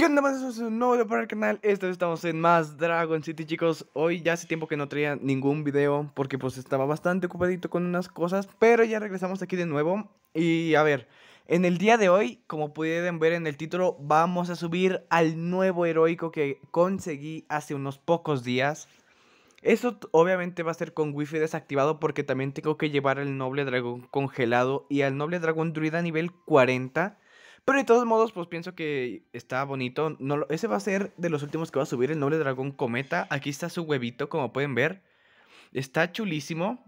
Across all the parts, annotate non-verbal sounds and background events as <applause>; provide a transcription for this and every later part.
¿Qué onda más? Es un nuevo video para el canal, esta vez estamos en más Dragon City chicos Hoy ya hace tiempo que no traía ningún video porque pues estaba bastante ocupadito con unas cosas Pero ya regresamos aquí de nuevo y a ver, en el día de hoy, como pudieron ver en el título Vamos a subir al nuevo heroico que conseguí hace unos pocos días Eso obviamente va a ser con wifi desactivado porque también tengo que llevar al noble dragón congelado Y al noble dragón druida nivel 40 pero de todos modos, pues pienso que está bonito. No, ese va a ser de los últimos que va a subir, el Noble Dragón Cometa. Aquí está su huevito, como pueden ver. Está chulísimo.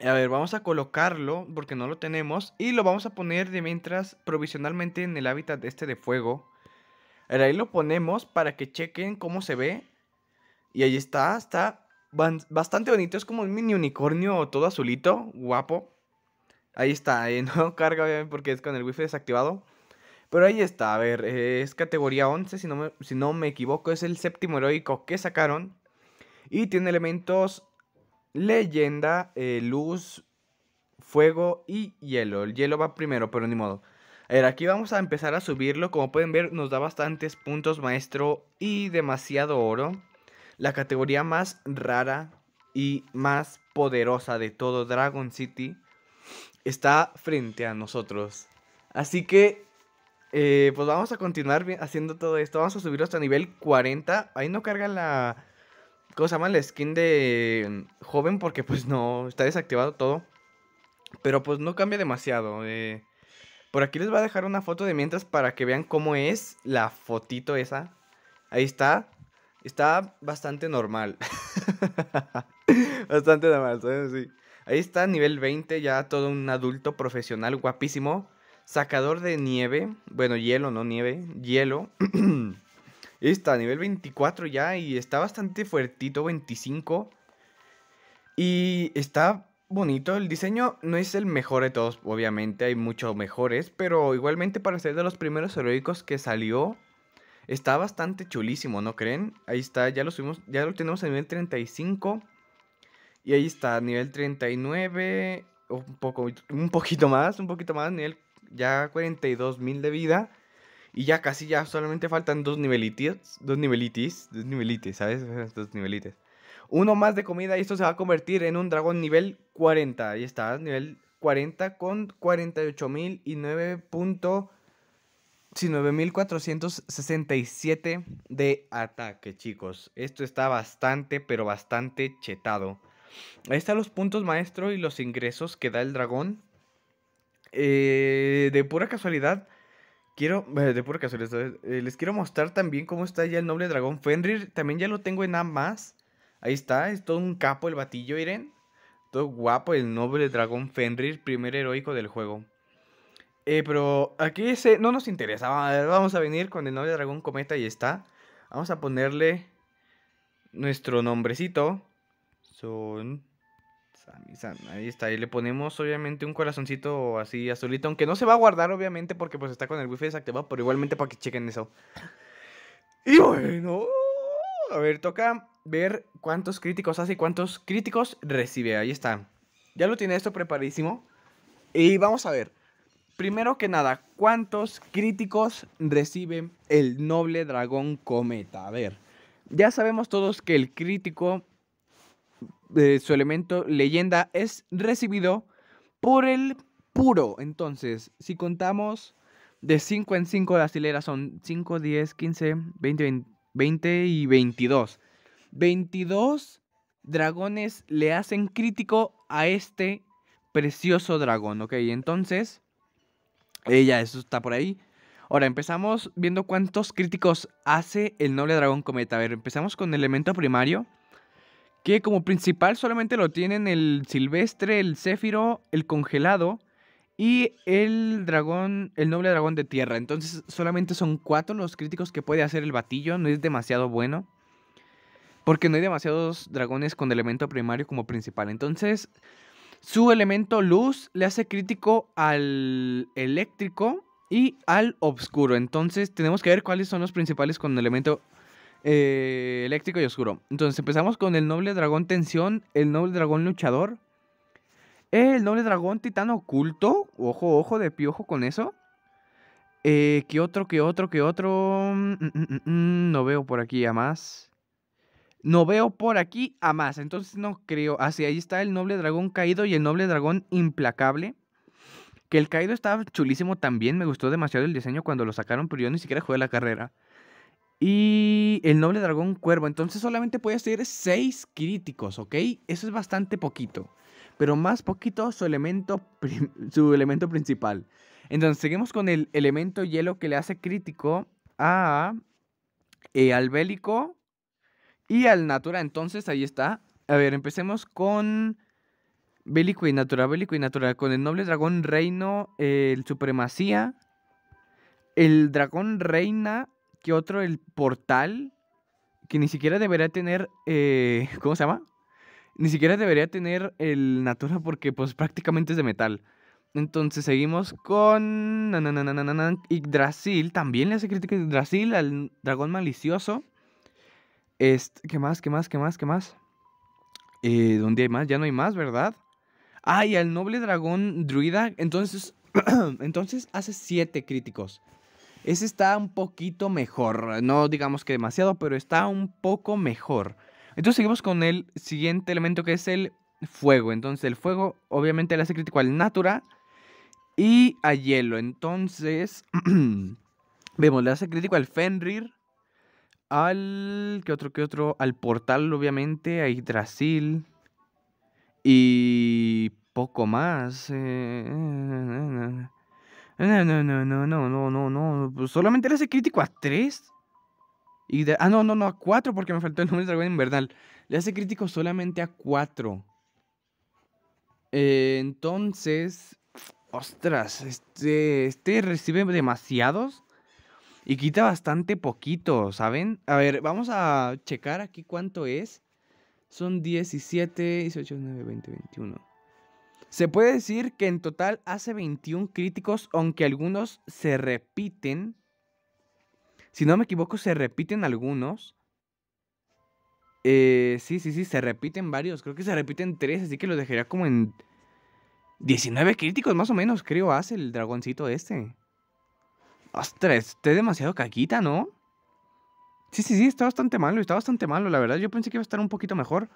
A ver, vamos a colocarlo porque no lo tenemos. Y lo vamos a poner de mientras provisionalmente en el hábitat este de fuego. A ver, ahí lo ponemos para que chequen cómo se ve. Y ahí está, está bastante bonito. Es como un mini unicornio todo azulito, guapo. Ahí está, eh, <laughs> no carga porque es con el wifi desactivado. Pero ahí está, a ver, eh, es categoría 11, si no me, si no me equivoco, es el séptimo heroico que sacaron. Y tiene elementos leyenda, eh, luz, fuego y hielo. El hielo va primero, pero ni modo. A ver, aquí vamos a empezar a subirlo. Como pueden ver, nos da bastantes puntos maestro y demasiado oro. La categoría más rara y más poderosa de todo Dragon City está frente a nosotros. Así que eh, pues vamos a continuar haciendo todo esto. Vamos a subir hasta nivel 40. Ahí no carga la... ¿Cómo se La skin de mm, joven porque pues no, está desactivado todo. Pero pues no cambia demasiado. Eh. Por aquí les voy a dejar una foto de mientras para que vean cómo es la fotito esa. Ahí está. Está bastante normal. <laughs> bastante normal, Ahí está, nivel 20, ya todo un adulto profesional guapísimo. Sacador de nieve, bueno, hielo, no nieve, hielo. <clears throat> está a nivel 24 ya y está bastante fuertito, 25. Y está bonito, el diseño no es el mejor de todos, obviamente, hay muchos mejores, pero igualmente para ser de los primeros heroicos que salió, está bastante chulísimo, ¿no creen? Ahí está, ya lo subimos, ya lo tenemos a nivel 35. Y ahí está, nivel 39, un poco un poquito más, un poquito más, nivel ya 42.000 mil de vida. Y ya casi ya solamente faltan dos nivelitis. Dos nivelitis. Dos nivelitis, ¿sabes? <laughs> Dos nivelites. Uno más de comida y esto se va a convertir en un dragón nivel 40. Ahí está, nivel 40 con 48 mil y 9.467 de ataque, chicos. Esto está bastante, pero bastante chetado. Ahí están los puntos maestro y los ingresos que da el dragón. Eh, de pura casualidad, quiero. Eh, de pura casualidad, eh, les quiero mostrar también cómo está ya el noble dragón Fenrir. También ya lo tengo en ambas Ahí está, es todo un capo el batillo, Iren. Todo guapo el noble dragón Fenrir, primer heroico del juego. Eh, pero aquí ese no nos interesa. Vamos a venir con el noble dragón cometa y está. Vamos a ponerle nuestro nombrecito. Son ahí está, ahí le ponemos obviamente un corazoncito así azulito, aunque no se va a guardar obviamente porque pues está con el wifi desactivado, pero igualmente para que chequen eso. Y bueno, a ver, toca ver cuántos críticos hace y cuántos críticos recibe, ahí está. Ya lo tiene esto preparadísimo. Y vamos a ver, primero que nada, ¿cuántos críticos recibe el noble dragón cometa? A ver, ya sabemos todos que el crítico su elemento leyenda es recibido por el puro. Entonces, si contamos de 5 en 5, las hileras son 5, 10, 15, 20, 20, y 22. 22 dragones le hacen crítico a este precioso dragón, ¿ok? Entonces, ella, eso está por ahí. Ahora, empezamos viendo cuántos críticos hace el noble dragón cometa. A ver, empezamos con el elemento primario que como principal solamente lo tienen el silvestre, el céfiro, el congelado y el dragón, el noble dragón de tierra. Entonces solamente son cuatro los críticos que puede hacer el batillo, no es demasiado bueno. Porque no hay demasiados dragones con elemento primario como principal. Entonces, su elemento luz le hace crítico al eléctrico y al oscuro. Entonces, tenemos que ver cuáles son los principales con elemento eh, eléctrico y oscuro. Entonces empezamos con el noble dragón tensión, el noble dragón luchador, el noble dragón titán oculto, ojo, ojo de piojo con eso. Eh, ¿Qué otro, qué otro, qué otro? Mm, mm, mm, no veo por aquí a más. No veo por aquí a más. Entonces no creo. Así, ah, ahí está el noble dragón caído y el noble dragón implacable. Que el caído estaba chulísimo también. Me gustó demasiado el diseño cuando lo sacaron, pero yo ni siquiera jugué la carrera. Y el noble dragón cuervo. Entonces solamente puede hacer 6 críticos, ¿ok? Eso es bastante poquito. Pero más poquito su elemento, su elemento principal. Entonces seguimos con el elemento hielo que le hace crítico a, eh, al bélico y al natura. Entonces ahí está. A ver, empecemos con bélico y natura, bélico y natura. Con el noble dragón reino, eh, el supremacía. El dragón reina otro el portal que ni siquiera debería tener, eh, ¿cómo se llama? Ni siquiera debería tener el Natura porque pues prácticamente es de metal. Entonces seguimos con y drasil También le hace crítica a Yggdrasil, al dragón malicioso. Este, ¿Qué más? ¿Qué más? ¿Qué más? ¿Qué más? Eh, ¿Dónde hay más? Ya no hay más, ¿verdad? Ah, y al noble dragón druida. Entonces, <clears throat> entonces hace siete críticos. Ese está un poquito mejor. No digamos que demasiado, pero está un poco mejor. Entonces seguimos con el siguiente elemento que es el fuego. Entonces el fuego obviamente le hace crítico al natura y a hielo. Entonces <clears throat> vemos, le hace crítico al Fenrir, al... ¿Qué otro? ¿Qué otro? Al portal obviamente, a Yggdrasil y poco más. Eh, eh, eh, no, no, no, no, no, no, no, no. Pues, solamente le hace crítico a 3. Y ah, no, no, no, a 4 porque me faltó el nombre de dragón invernal. Le hace crítico solamente a 4. Eh, entonces, ostras, este, este recibe demasiados y quita bastante poquito, ¿saben? A ver, vamos a checar aquí cuánto es. Son 17, 18, 9, 20, 21. Se puede decir que en total hace 21 críticos, aunque algunos se repiten. Si no me equivoco, se repiten algunos. Eh, sí, sí, sí, se repiten varios. Creo que se repiten tres, así que lo dejaría como en 19 críticos más o menos, creo, hace el dragoncito este. Ostras, este demasiado caquita, ¿no? Sí, sí, sí, está bastante malo, está bastante malo. La verdad, yo pensé que iba a estar un poquito mejor.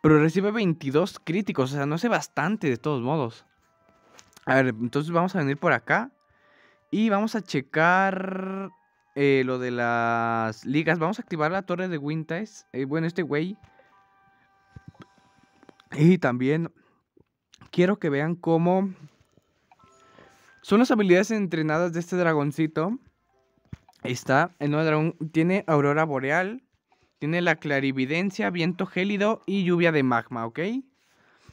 Pero recibe 22 críticos, o sea, no sé bastante de todos modos. A ver, entonces vamos a venir por acá. Y vamos a checar eh, lo de las ligas. Vamos a activar la torre de winter's. Eh, bueno, este güey. Y también quiero que vean cómo son las habilidades entrenadas de este dragoncito. Está, el nuevo dragón tiene aurora boreal, tiene la clarividencia, viento gélido y lluvia de magma, ¿ok?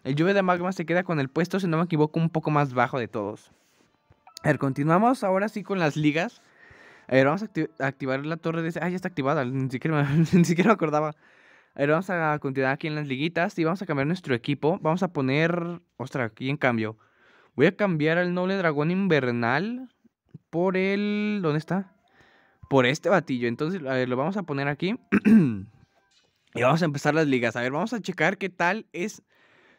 El lluvia de magma se queda con el puesto, si no me equivoco, un poco más bajo de todos. A ver, continuamos ahora sí con las ligas. A ver, vamos a activar la torre de... Ah, ya está activada, ni siquiera <laughs> ni siquiera me acordaba. A ver, vamos a continuar aquí en las liguitas y vamos a cambiar nuestro equipo. Vamos a poner... Ostras, aquí en cambio. Voy a cambiar al noble dragón invernal por el... ¿Dónde está? por este batillo. Entonces, lo vamos a poner aquí. <clears throat> y vamos a empezar las ligas. A ver, vamos a checar qué tal es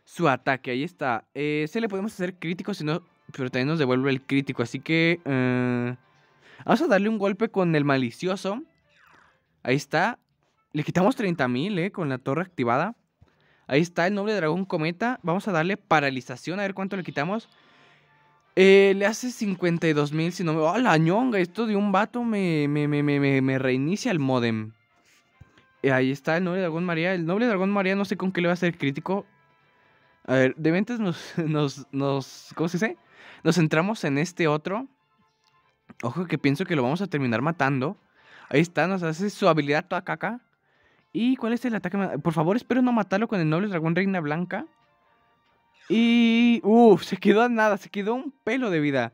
su ataque. Ahí está. Eh, se le podemos hacer crítico, si no, pero también nos devuelve el crítico. Así que eh, vamos a darle un golpe con el malicioso. Ahí está. Le quitamos 30.000, ¿eh? Con la torre activada. Ahí está el noble dragón cometa. Vamos a darle paralización. A ver cuánto le quitamos. Eh, le hace 52 mil, si no me... ¡Oh, la ñonga! Esto de un vato me, reinicia el modem. Eh, ahí está el noble dragón María. El noble dragón María no sé con qué le va a hacer crítico. A ver, de ventas nos, <laughs> nos, nos... ¿Cómo se dice? Nos centramos en este otro. Ojo que pienso que lo vamos a terminar matando. Ahí está, nos hace su habilidad toda caca. ¿Y cuál es el ataque? Por favor, espero no matarlo con el noble dragón Reina Blanca. Y, uff, se quedó nada, se quedó un pelo de vida.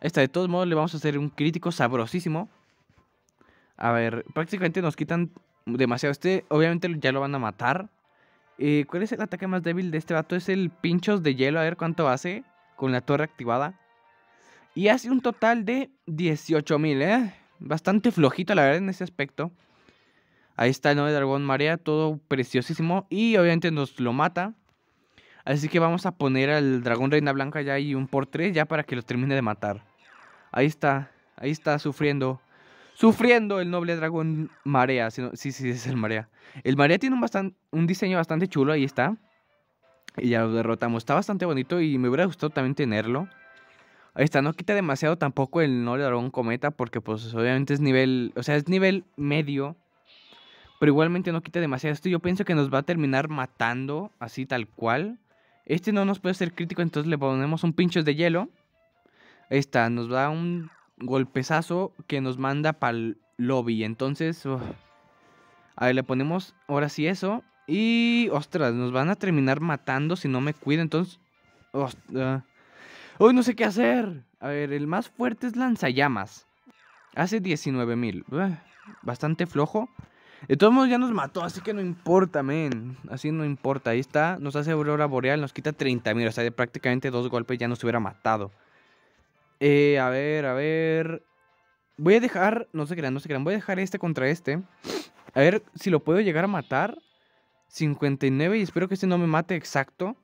Esta, de todos modos, le vamos a hacer un crítico sabrosísimo. A ver, prácticamente nos quitan demasiado. Este, obviamente, ya lo van a matar. Eh, ¿Cuál es el ataque más débil de este vato? Es el pinchos de hielo, a ver cuánto hace con la torre activada. Y hace un total de 18.000, ¿eh? Bastante flojito, la verdad, en ese aspecto. Ahí está el 9 dragón marea, todo preciosísimo. Y obviamente nos lo mata. Así que vamos a poner al dragón reina blanca ya y un por tres ya para que lo termine de matar. Ahí está, ahí está sufriendo. Sufriendo el noble dragón marea. sí, sí, es el marea. El marea tiene un, un diseño bastante chulo, ahí está. Y ya lo derrotamos. Está bastante bonito y me hubiera gustado también tenerlo. Ahí está, no quita demasiado tampoco el noble dragón cometa porque pues obviamente es nivel, o sea, es nivel medio. Pero igualmente no quita demasiado esto. Yo pienso que nos va a terminar matando así tal cual. Este no nos puede ser crítico, entonces le ponemos un pincho de hielo. Esta nos da un golpesazo que nos manda para el lobby. Entonces, a ver, le ponemos ahora sí eso. Y, ostras, nos van a terminar matando si no me cuido. Entonces, ostras. ¡Uy, no sé qué hacer! A ver, el más fuerte es lanzallamas. Hace 19.000. bastante flojo. De todos modos ya nos mató, así que no importa, men. Así no importa. Ahí está, nos hace aurora boreal, nos quita 30.000. O sea, de prácticamente dos golpes ya nos hubiera matado. Eh, a ver, a ver. Voy a dejar, no se crean, no se crean. Voy a dejar este contra este. A ver si lo puedo llegar a matar. 59 y espero que este no me mate exacto.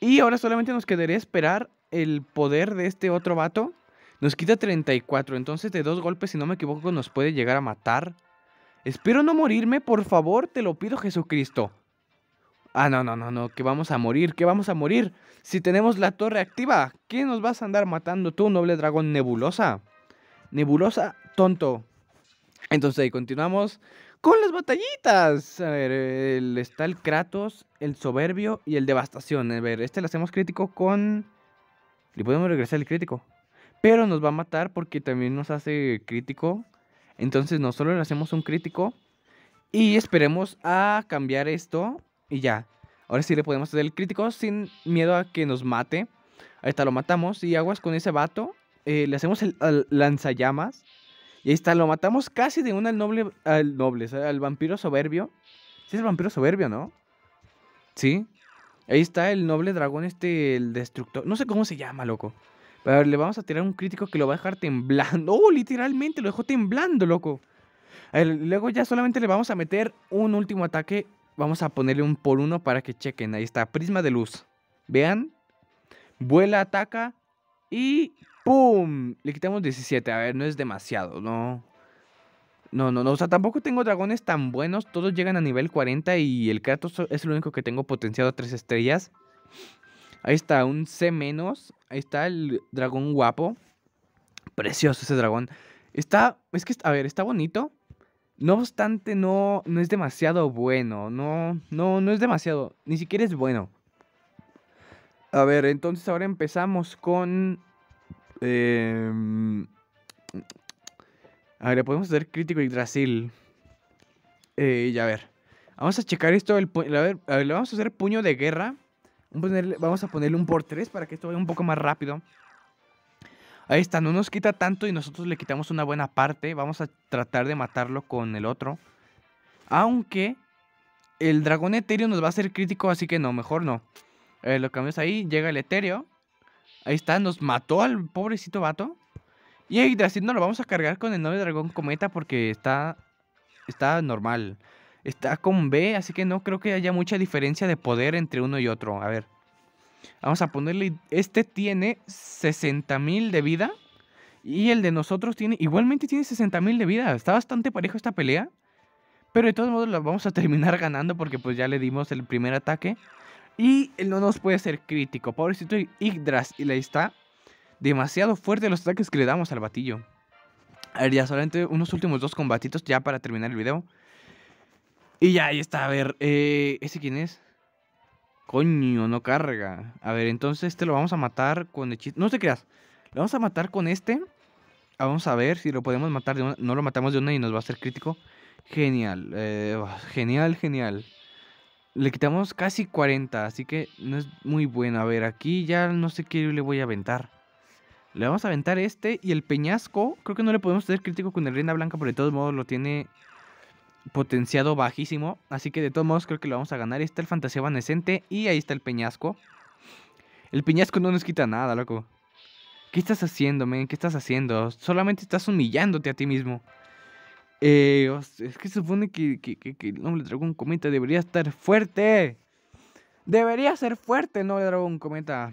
Y ahora solamente nos quedaría esperar el poder de este otro vato. Nos quita 34, entonces de dos golpes, si no me equivoco, nos puede llegar a matar. Espero no morirme, por favor, te lo pido Jesucristo. Ah, no, no, no, no, que vamos a morir, que vamos a morir. Si tenemos la torre activa, ¿qué nos vas a andar matando tú, noble dragón nebulosa? Nebulosa, tonto. Entonces ahí continuamos con las batallitas. A ver, está el Kratos, el Soberbio y el Devastación. A ver, este lo hacemos crítico con... Le podemos regresar el crítico. Pero nos va a matar porque también nos hace crítico entonces solo le hacemos un crítico y esperemos a cambiar esto y ya. Ahora sí le podemos hacer el crítico sin miedo a que nos mate. Ahí está, lo matamos y aguas con ese vato. Eh, le hacemos el, lanzallamas. Y ahí está, lo matamos casi de una al noble, al noble, al vampiro soberbio. Sí es el vampiro soberbio, ¿no? Sí. Ahí está el noble dragón este, el destructor. No sé cómo se llama, loco. A ver, le vamos a tirar un crítico que lo va a dejar temblando. Oh, literalmente lo dejó temblando, loco. Luego ya solamente le vamos a meter un último ataque. Vamos a ponerle un por uno para que chequen. Ahí está, prisma de luz. Vean. Vuela, ataca. Y ¡pum! Le quitamos 17. A ver, no es demasiado, ¿no? No, no, no. O sea, tampoco tengo dragones tan buenos. Todos llegan a nivel 40 y el Kratos es el único que tengo potenciado a 3 estrellas. Ahí está, un C menos. Ahí está el dragón guapo. Precioso ese dragón. Está, es que, a ver, está bonito. No obstante, no, no es demasiado bueno. No, no, no es demasiado. Ni siquiera es bueno. A ver, entonces ahora empezamos con... Em, a ver, podemos hacer crítico y Drasil. Eh, y a ver. Vamos a checar esto. El, a ver, le vamos a hacer puño de guerra vamos a ponerle un por 3 para que esto vaya un poco más rápido. Ahí está, no nos quita tanto y nosotros le quitamos una buena parte. Vamos a tratar de matarlo con el otro. Aunque el dragón etéreo nos va a hacer crítico, así que no, mejor no. Eh, lo cambiamos ahí, llega el etéreo. Ahí está, nos mató al pobrecito vato. Y ahí así no lo vamos a cargar con el nuevo dragón cometa porque está, está normal está con B, así que no creo que haya mucha diferencia de poder entre uno y otro. A ver, vamos a ponerle, este tiene 60.000 de vida y el de nosotros tiene, igualmente tiene 60.000 de vida. Está bastante parejo esta pelea, pero de todos modos la vamos a terminar <laughs> ganando porque pues ya le dimos el primer ataque. Y él no nos puede ser crítico. Pobrecito Yggdras y le está demasiado fuerte los ataques que le damos al batillo. A ver, ya solamente unos últimos dos combatitos ya para terminar el video. Y ya, ahí está, a ver, eh, ¿ese quién es? Coño, no carga. A ver, entonces este lo vamos a matar con hechizo. No te creas. Lo vamos a matar con este. Vamos a ver si lo podemos matar de No lo matamos de una y nos va a hacer crítico. Genial. Eh, genial, genial. Le quitamos casi 40, así que no es muy bueno. A ver, aquí ya no sé qué le voy a aventar. Le vamos a aventar este y el peñasco. Creo que no le podemos hacer crítico con el Reina Blanca, pero de todos modos lo tiene potenciado bajísimo. Así que de todos modos creo que lo vamos a ganar. Ahí está el fantasía evanescente y ahí está el peñasco. El peñasco no nos quita nada, loco. ¿Qué estás haciendo, men? ¿Qué estás haciendo? Solamente estás humillándote a ti mismo. Eh, es que se supone que, que, que, que el Noble Cometa debería estar fuerte. Debería ser fuerte el Noble un Cometa.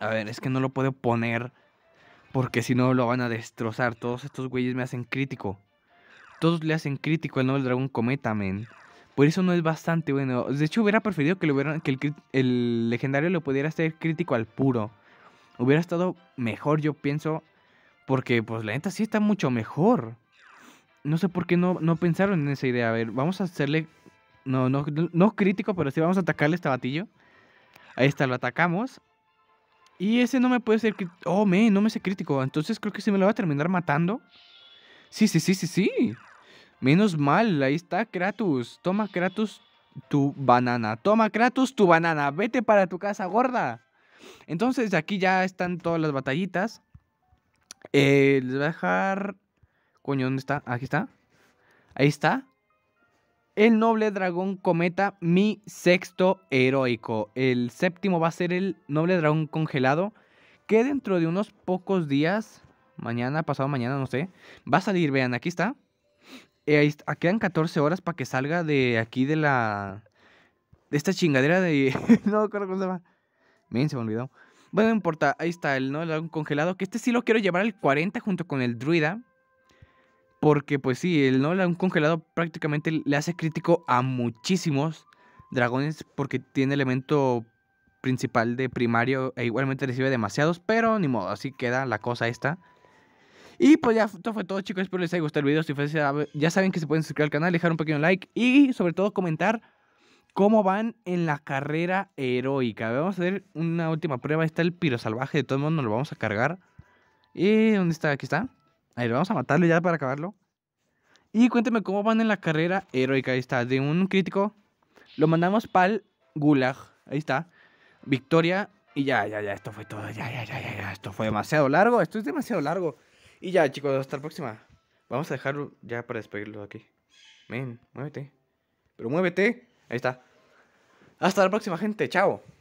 A ver, es que no lo puedo poner. Porque si no lo van a destrozar. Todos estos güeyes me hacen crítico. Todos le hacen crítico al nuevo dragón cometa, men. Por eso no es bastante bueno. De hecho, hubiera preferido que, lo que el, legendario lo pudiera hacer crítico al puro. Hubiera estado mejor, yo pienso. Porque, pues, la neta sí está mucho mejor. No sé por qué no, no pensaron en esa idea. A ver, vamos a hacerle. No, no, no crítico, pero sí vamos a atacarle a este batillo. Ahí está, lo atacamos. Y ese no me puede ser crítico. Oh, me, no me sé crítico. Entonces creo que se me lo va a terminar matando. Sí, sí, sí, sí, sí. Menos mal, ahí está Kratos. Toma Kratos tu banana. Toma Kratos tu banana. Vete para tu casa gorda. Entonces aquí ya están todas las batallitas. Eh, les voy a dejar... Coño, ¿dónde está? Aquí está. Ahí está. El noble dragón cometa, mi sexto heroico. El séptimo va a ser el noble dragón congelado. Que dentro de unos pocos días, mañana, pasado mañana, no sé, va a salir. Vean, aquí está. Eh, ahí, ah, quedan 14 horas para que salga de aquí de la. De esta chingadera de. <laughs> no recuerdo cómo se llama. se me olvidó. Bueno, no importa. Ahí está el, ¿no? el congelado. Que este sí lo quiero llevar al 40 junto con el Druida. Porque, pues sí, el, ¿no? el congelado prácticamente le hace crítico a muchísimos dragones. Porque tiene elemento principal de primario. E igualmente recibe demasiados. Pero ni modo, así queda la cosa esta. Y pues ya, esto fue todo, chicos. Espero les haya gustado el video. Si fue ya saben que se pueden suscribir al canal, dejar un pequeño like y sobre todo comentar cómo van en la carrera heroica. Vamos a hacer una última prueba. Ahí está el piro salvaje. De todo el mundo nos lo vamos a cargar. ¿Y dónde está? Aquí está. Ahí lo vamos a matarlo ya para acabarlo. Y cuénteme cómo van en la carrera heroica. Ahí está. De un crítico. Lo mandamos pa'l gulag. Ahí está. Victoria. Y ya, ya, ya. Esto fue todo. ya, ya, ya. ya. Esto fue demasiado largo. Esto es demasiado largo. Y ya, chicos, hasta la próxima. Vamos a dejarlo ya para despedirlo aquí. Ven, muévete. Pero muévete. Ahí está. Hasta la próxima, gente. Chao.